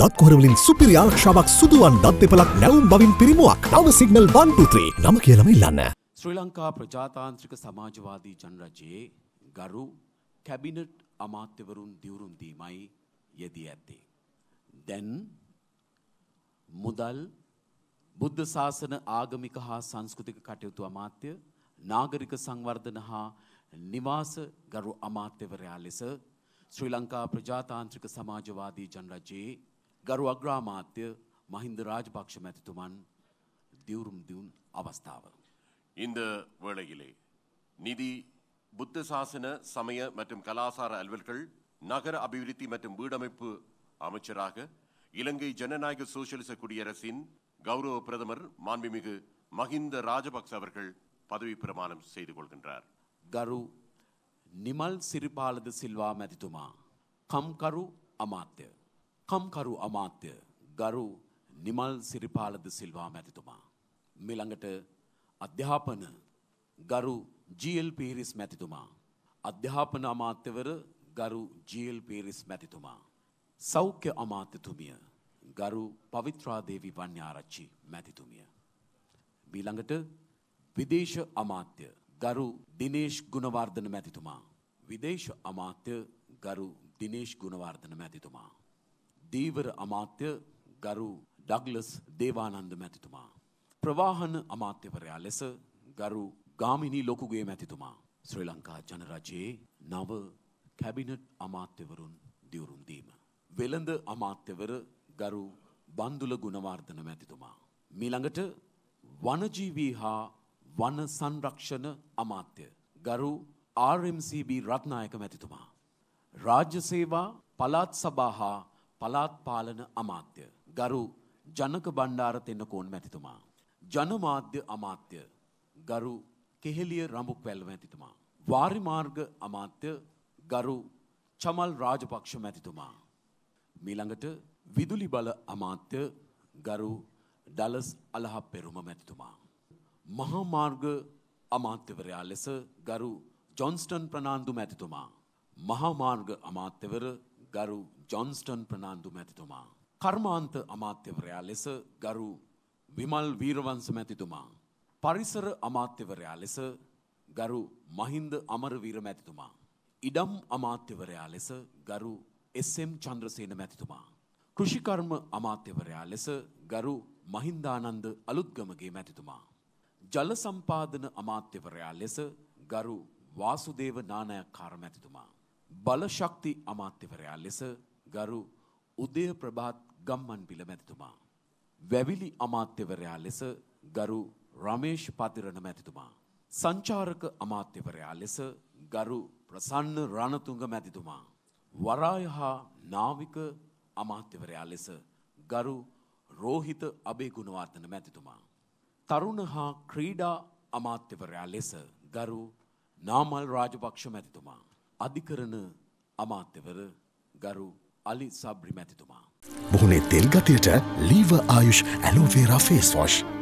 දත්කොරවලින් සුපිරි ආරක්ෂාවක් සුදුවන් දත් දෙපලක් නැවුම් බවින් පිරිමුවක් නව සිගනල් 123 නම කියලම ඉල්ලන්න. ශ්‍රී ලංකා ප්‍රජාතාන්ත්‍රික සමාජවාදී ජනරජයේ ගරු කැබිනට් අමාත්‍යවරුන් දිවුරුන්දීමයි යෙදී ඇත්තේ. දැන් මුදල් බුද්ධ ශාසන ආගමික හා සංස්කෘතික කටයුතු අමාත්‍ය නාගරික සංවර්ධන හා නිවාස ගරු අමාත්‍යවරයා ලෙස ශ්‍රී ලංකා ප්‍රජාතාන්ත්‍රික සමාජවාදී ජනරජයේ ගරු අග්‍රාමාත්‍ය මහින්ද රාජපක්ෂ මැතිතුමන් දියුරුම් දියුන් අවස්ථාව. இந்த வேளையிலே நிதி புத்த சாசன சமய மற்றும் கலாசார அலுவல்கள் நகர அபிவிருத்தி மற்றும் வீடமைப்பு அமைச்சராக இலங்கை ஜனநாயக சோசியலிச குடியரசின் கௌரவ பிரதமர் மாண்புமிகு மஹிந்த ராஜபக்ச அவர்கள் பதவி பிரமாணம் செய்து கொள்கின்றார் கரு நிமல் சிறுபாலது சில்வா மதித்துமா கரு அமாத்தியர் කම්කරු අමාත්‍ය ගරු නිමල් සිරිපාලද සිල්වා මැතිතුමා. මෙළඟට අධ්‍යාපන ගරු ජීල් පිරිස් මැතිතුමා. අධ්‍යාපන අමාත්‍යවර ගරු ජීල් පිරිස් මැතිතුමා. සෞඛ්‍ය අමාත්‍යතුමිය ගරු පවිත්‍රාදේවි වන්‍යාරච්චි මැතිතුමිය. බීළඟට විදේශ අමාත්‍ය ගරු දිනේශ් ගුණවර්ධන මැතිතුමා. විදේශ අමාත්‍ය ගරු දිනේශ් ගුණවර්ධන මැතිතුමා. දීවර අමාත්‍ය ගරු ඩග්ලස් දේවානන්ද මැතිතුමා. ප්‍රවාහන අමාත්‍යවරයා ලෙස ගරු ගාමිණී ලොකුගේ මැතිතුමා. ශ්‍රී ලංකා ජනරජයේ නව කැබිනට් අමාත්‍යවරුන් දිවුරුන්දීම. වෙළඳ අමාත්‍යවර ගරු බන්දුල ගුණවර්ධන මැතිතුමා. මිළඟට වනජීවී හා වන සංරක්ෂණ අමාත්‍ය. ගරු RMCB රත්නායක මැතිතුමා. රාජ්‍ය සේවා පළාත් සභා හා පළාත් පාලන අමාත්‍ය ගරු ජනක බණ්ඩාර තෙන්නකෝන් මැතිතුමා ජනමාධ්‍ය අමාත්‍ය ගරු කෙහෙලිය රඹුක්වැල්ල මැතිතුමා වාරිමාර්ග අමාත්‍ය ගරු චමල් රාජපක්ෂ මැතිතුමා මීළඟට විදුලි බල අමාත්‍ය ගරු ඩලස් අලහප්පෙරුම මැතිතුමා මහා මාර්ග අමාත්‍යවරයා ලෙස ගරු ජොන්ස්ටන් ප්‍රනාන්දු මැතිතුමා මහා මාර්ග අමාත්‍යවර ගරු ජොන්ස්ටන් ප්‍රනාන්දු මැතිතුමා. කර්මාන්ත අමාත්‍යවරයා ලෙස ගරු විමල් වීරවංස මැතිතුමා. පරිසර අමාත්‍යවරයා ලෙස ගරු මහින්ද අමරවීර මැතිතුමා. ඉඩම් අමාත්‍යවරයා ලෙස ගරු එස්ම් චන්ද්‍රසේන මැතිතුමා. කෘෂිකර්ම අමාත්‍යවරයා ලෙස ගරු මහින්දානන්ද අලුත්ගමගේ මැතිතුමා. ජල සම්පාදන අමාත්‍යවරයා ලෙස ගරු වාසුදේව නානයක් කාර මැතිතුමා. බලශක්ති අමාත්‍යවරයා ලෙස ගරු උදය ප්‍රභාත් ගම්මන් පිළ මැතිතුමා. වැවිලි අමාත්‍යවරයා ලෙස ගරු රමේෂ් පතිරණ මැතිතුමා. සංචාරක අමාත්‍යවරයා ලෙස ගරු ප්‍රසන්න රණතුංග මැතිතුමා. වරාය හා නාවික අමාත්‍යවරයා ලෙස ගරු රෝහිත අභේගුණවර්ධන මැතිතුමා. තරුණ හා ක්‍රීඩා අමාත්‍යවරයා ලෙස ගරු නාමල් රාජපක්ෂ මැතිතුමා. අධිකරණ අමාත්‍යවර ගරු අලි සබ්‍රි මැතිතුමා. මුහුණේ තෙල් ගතියට ලීව ආයුෂ් ඇලෝවේරා ෆේස්වෝෂ්.